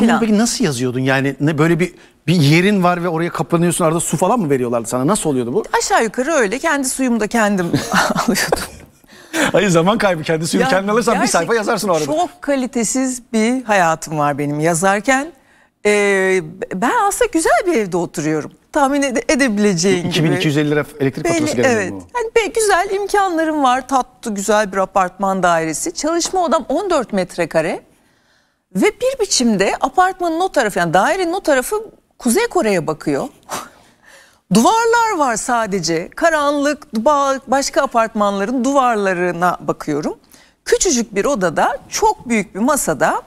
Sen falan. bunu peki nasıl yazıyordun? Yani ne böyle bir bir yerin var ve oraya kapanıyorsun arada su falan mı veriyorlardı sana? Nasıl oluyordu bu? Aşağı yukarı öyle. Kendi suyumu da kendim alıyordum. Hayır zaman kaybı kendi suyunu kendin alırsan bir sayfa yazarsın orada. Çok kalitesiz bir hayatım var benim yazarken. Ee, ben aslında güzel bir evde oturuyorum. Tahmin ede- edebileceğin gibi. 2250 lira elektrik faturası Belli, geldi evet. bu. Yani be- güzel imkanlarım var. Tatlı güzel bir apartman dairesi. Çalışma odam 14 metrekare. Ve bir biçimde apartmanın o tarafı yani dairenin o tarafı Kuzey Kore'ye bakıyor. Duvarlar var sadece. Karanlık, başka apartmanların duvarlarına bakıyorum. Küçücük bir odada çok büyük bir masada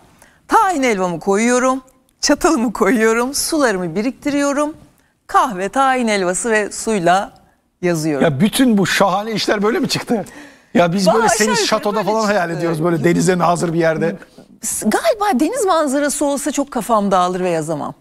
tahin elvamı koyuyorum, çatalımı koyuyorum, sularımı biriktiriyorum. Kahve, tahin elvası ve suyla yazıyorum. Ya bütün bu şahane işler böyle mi çıktı? Ya biz Bana böyle seni şatoda falan çıktı. hayal ediyoruz böyle denize nazır bir yerde. galiba deniz manzarası olsa çok kafam dağılır ve yazamam.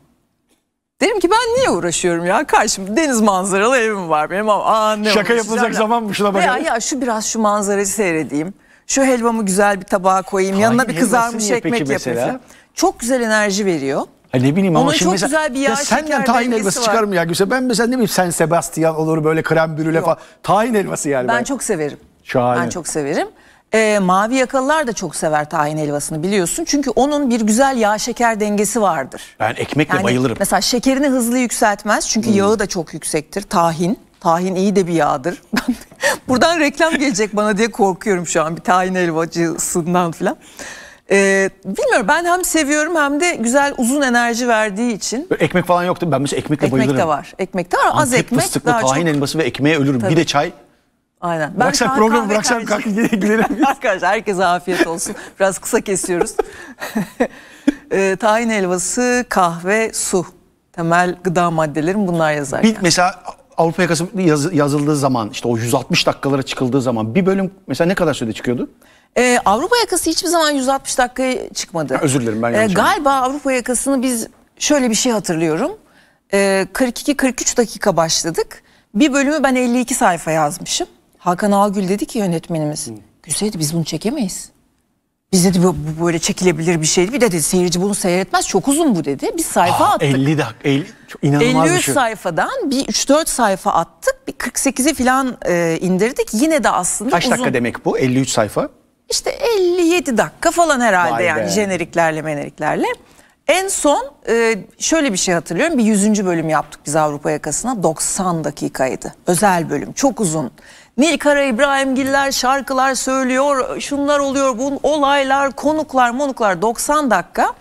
Derim ki ben niye uğraşıyorum ya? karşım deniz manzaralı evim var benim ama aa ne Şaka olmuş, yapılacak zaman mı şuna bakın. Ya ya şu biraz şu manzarayı seyredeyim. Şu helvamı güzel bir tabağa koyayım. Tahin yanına bir kızarmış ekmek yapayım. Çok güzel enerji veriyor. Ha ne bileyim ama Onun şimdi çok mesela, güzel bir yağ ya senden tahin helvası var. çıkar ya Gülse? Ben mesela ne bileyim sen Sebastian olur böyle krem bürüle Yok. falan. Tahin helvası yani. Ben, ben. çok severim. Şahane. Ben çok severim. E, mavi yakalılar da çok sever tahin helvasını biliyorsun. Çünkü onun bir güzel yağ şeker dengesi vardır. Ben ekmekle Yani bayılırım. Mesela şekerini hızlı yükseltmez çünkü hmm. yağı da çok yüksektir. Tahin. Tahin iyi de bir yağdır. Buradan reklam gelecek bana diye korkuyorum şu an bir tahin helvacısından filan. E, bilmiyorum ben hem seviyorum hem de güzel uzun enerji verdiği için Ekmek falan yoktu. Ben mesela ekmekle ekmek bayılırım. de var. Ekmek de var. Az Antep ekmek fıstıklı daha tahin çok. helvası ve ekmeğe ölürüm. Bir de çay Aynen. Ben Bıraksak programı bıraksam kalkıp gidelim. Arkadaşlar herkese afiyet olsun. Biraz kısa kesiyoruz. e, tahin helvası, kahve, su. Temel gıda maddelerim bunlar yazarken. Bir, mesela Avrupa yakası yaz, yazıldığı zaman işte o 160 dakikalara çıkıldığı zaman bir bölüm mesela ne kadar sürede çıkıyordu? Ee, Avrupa yakası hiçbir zaman 160 dakikaya çıkmadı. Ha, özür dilerim ben ee, yanlış ee, Galiba Avrupa yakasını biz şöyle bir şey hatırlıyorum. Ee, 42-43 dakika başladık. Bir bölümü ben 52 sayfa yazmışım. Hakan Ağgül dedi ki yönetmenimiz. Güzeldi biz bunu çekemeyiz. Biz dedi bu, böyle çekilebilir bir şeydi. Bir de dedi seyirci bunu seyretmez. Çok uzun bu dedi. Bir sayfa Aa, attık. 50 dakika. 50, çok inanılmaz 53 bir şey. sayfadan bir 3-4 sayfa attık. Bir 48'i falan e, indirdik. Yine de aslında Kaç uzun. dakika demek bu? 53 sayfa? İşte 57 dakika falan herhalde Vay yani be. jeneriklerle meneriklerle. En son e, şöyle bir şey hatırlıyorum. Bir 100. bölüm yaptık biz Avrupa yakasına. 90 dakikaydı. Özel bölüm. Çok uzun. Nilkara İbrahimgiller şarkılar söylüyor, şunlar oluyor, bu olaylar, konuklar, monuklar 90 dakika.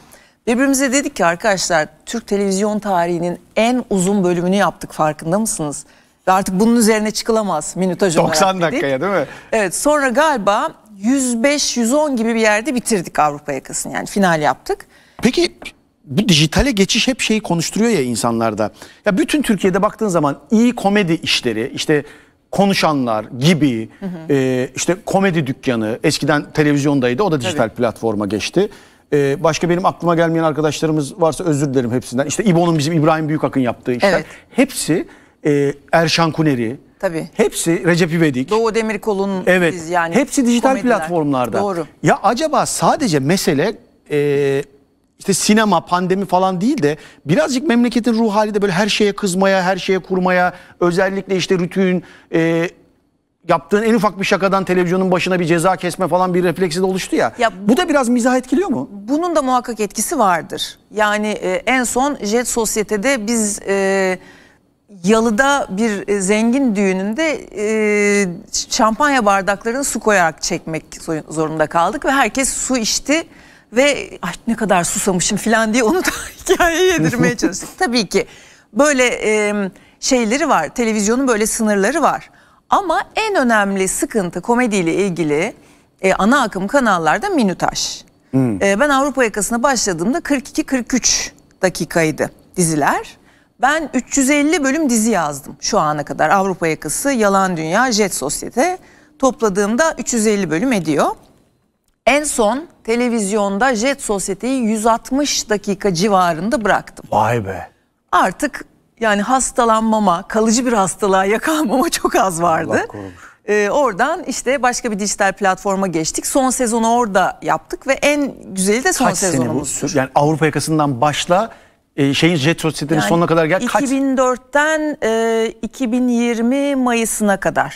Birbirimize dedik ki arkadaşlar Türk televizyon tarihinin en uzun bölümünü yaptık farkında mısınız? Ve artık bunun üzerine çıkılamaz minütaj olarak 90 dakikaya değil mi? Evet sonra galiba 105-110 gibi bir yerde bitirdik Avrupa yakasını yani final yaptık. Peki bu dijitale geçiş hep şeyi konuşturuyor ya insanlarda. Ya bütün Türkiye'de baktığın zaman iyi komedi işleri işte konuşanlar gibi hı hı. E, işte komedi dükkanı eskiden televizyondaydı o da dijital Tabii. platforma geçti. E, başka benim aklıma gelmeyen arkadaşlarımız varsa özür dilerim hepsinden. İşte İbo'nun bizim İbrahim Büyükak'ın yaptığı işler. Evet. Hepsi e, Erşan Kuneri. Tabii. Hepsi Recep İvedik. Doğu Demirkol'un evet, yani. Hepsi dijital komediler. platformlarda. Doğru. Ya acaba sadece mesele e, işte sinema, pandemi falan değil de birazcık memleketin ruh hali de böyle her şeye kızmaya, her şeye kurmaya, özellikle işte Rütü'nün e, yaptığın en ufak bir şakadan televizyonun başına bir ceza kesme falan bir refleksi de oluştu ya. ya bu, da biraz mizah etkiliyor mu? Bunun da muhakkak etkisi vardır. Yani e, en son Jet Sosyete'de biz e, Yalı'da bir e, zengin düğününde e, şampanya bardaklarını su koyarak çekmek zorunda kaldık ve herkes su içti ve ay ne kadar susamışım falan diye onu da hikayeye yedirmeye çalıştık. Tabii ki böyle e, şeyleri var. Televizyonun böyle sınırları var. Ama en önemli sıkıntı komediyle ilgili e, ana akım kanallarda minütaj. Hmm. E, ben Avrupa yakasına başladığımda 42-43 dakikaydı diziler. Ben 350 bölüm dizi yazdım şu ana kadar. Avrupa yakası, Yalan Dünya, Jet Sosyete topladığımda 350 bölüm ediyor. En son televizyonda Jet Sosyete'yi 160 dakika civarında bıraktım. Vay be. Artık yani hastalanmama, kalıcı bir hastalığa yakalanmama çok az vardı. Ee, oradan işte başka bir dijital platforma geçtik. Son sezonu orada yaptık ve en güzeli de son kaç sezonumuzdur. Sene bu? Yani Avrupa yakasından başla e, şeyin Jet Sosyete'nin yani sonuna kadar gel. 2004'ten e, 2020 Mayıs'ına kadar.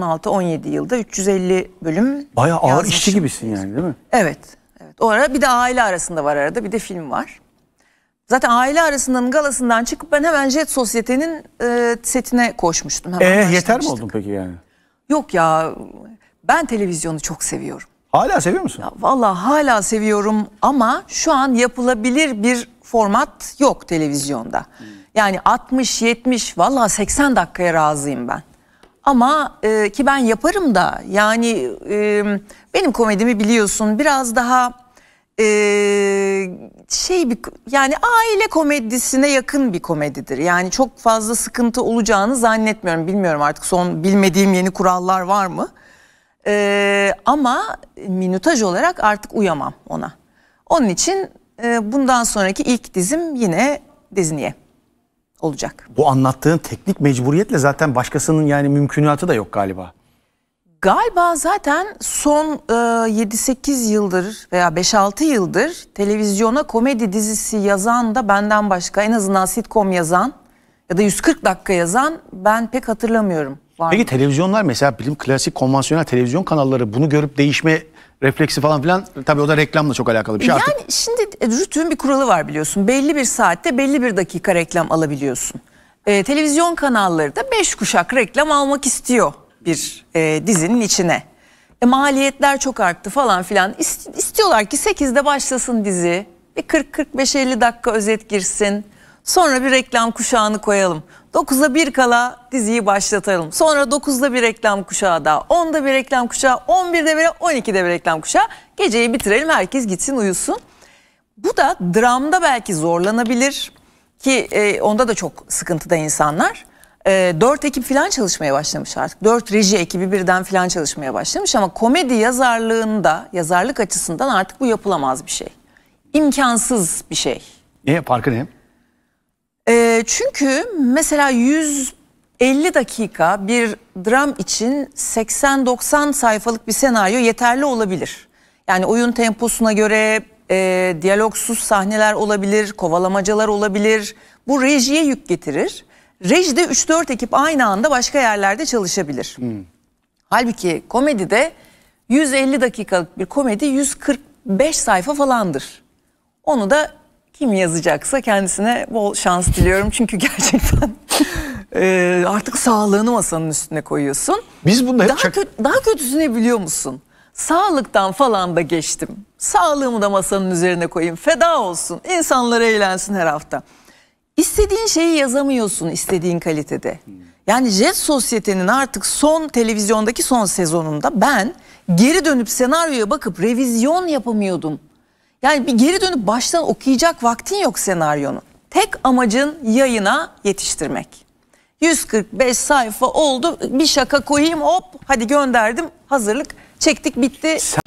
16-17 yılda 350 bölüm Bayağı ağır yazmışım. işçi gibisin yani değil mi? Evet. evet. O ara bir de aile arasında var arada bir de film var. Zaten aile arasından galasından çıkıp ben hemen Jet Sosyete'nin e, setine koşmuştum. Hemen ee, yeter mi oldun peki yani? Yok ya ben televizyonu çok seviyorum. Hala seviyor musun? Ya, vallahi hala seviyorum ama şu an yapılabilir bir format yok televizyonda. Hmm. Yani 60, 70 vallahi 80 dakikaya razıyım ben. Ama e, ki ben yaparım da yani e, benim komedimi biliyorsun biraz daha e, şey bir yani aile komedisine yakın bir komedidir. Yani çok fazla sıkıntı olacağını zannetmiyorum. Bilmiyorum artık son bilmediğim yeni kurallar var mı? E, ama minutaj olarak artık uyamam ona. Onun için e, bundan sonraki ilk dizim yine Disney'e olacak. Bu anlattığın teknik mecburiyetle zaten başkasının yani mümkünatı da yok galiba. Galiba zaten son e, 7-8 yıldır veya 5-6 yıldır televizyona komedi dizisi yazan da benden başka en azından sitcom yazan ya da 140 dakika yazan ben pek hatırlamıyorum. Var Peki mı? televizyonlar mesela bilim klasik konvansiyonel televizyon kanalları bunu görüp değişme refleksi falan filan tabii o da reklamla çok alakalı bir şey. artık. Yani Artık... şimdi e, rütün bir kuralı var biliyorsun. Belli bir saatte belli bir dakika reklam alabiliyorsun. Ee, televizyon kanalları da 5 kuşak reklam almak istiyor bir e, dizinin içine. E, maliyetler çok arttı falan filan. İst, istiyorlar ki 8'de başlasın dizi. Bir 40-45-50 dakika özet girsin. Sonra bir reklam kuşağını koyalım. 9'da bir kala diziyi başlatalım. Sonra 9'da bir reklam kuşağı daha, 10'da bir reklam kuşağı, 11'de bir, 12'de bir reklam kuşağı. Geceyi bitirelim herkes gitsin uyusun. Bu da dramda belki zorlanabilir ki e, onda da çok sıkıntıda insanlar. E, 4 ekip falan çalışmaya başlamış artık. 4 reji ekibi birden falan çalışmaya başlamış ama komedi yazarlığında, yazarlık açısından artık bu yapılamaz bir şey. İmkansız bir şey. Niye? Farkı ne? E, çünkü mesela 150 dakika bir dram için 80-90 sayfalık bir senaryo yeterli olabilir. Yani oyun temposuna göre e, diyalogsuz sahneler olabilir, kovalamacalar olabilir. Bu rejiye yük getirir. Rejide 3-4 ekip aynı anda başka yerlerde çalışabilir. Hmm. Halbuki komedide 150 dakikalık bir komedi 145 sayfa falandır. Onu da kim yazacaksa kendisine bol şans diliyorum. Çünkü gerçekten e, artık sağlığını masanın üstüne koyuyorsun. Biz bunda daha, çak... kö- daha kötüsüne biliyor musun? Sağlıktan falan da geçtim. Sağlığımı da masanın üzerine koyayım. Feda olsun. İnsanlar eğlensin her hafta. İstediğin şeyi yazamıyorsun istediğin kalitede. Yani Jet Sosyete'nin artık son televizyondaki son sezonunda ben geri dönüp senaryoya bakıp revizyon yapamıyordum. Yani bir geri dönüp baştan okuyacak vaktin yok senaryonu. Tek amacın yayına yetiştirmek. 145 sayfa oldu bir şaka koyayım hop hadi gönderdim hazırlık çektik bitti. Sen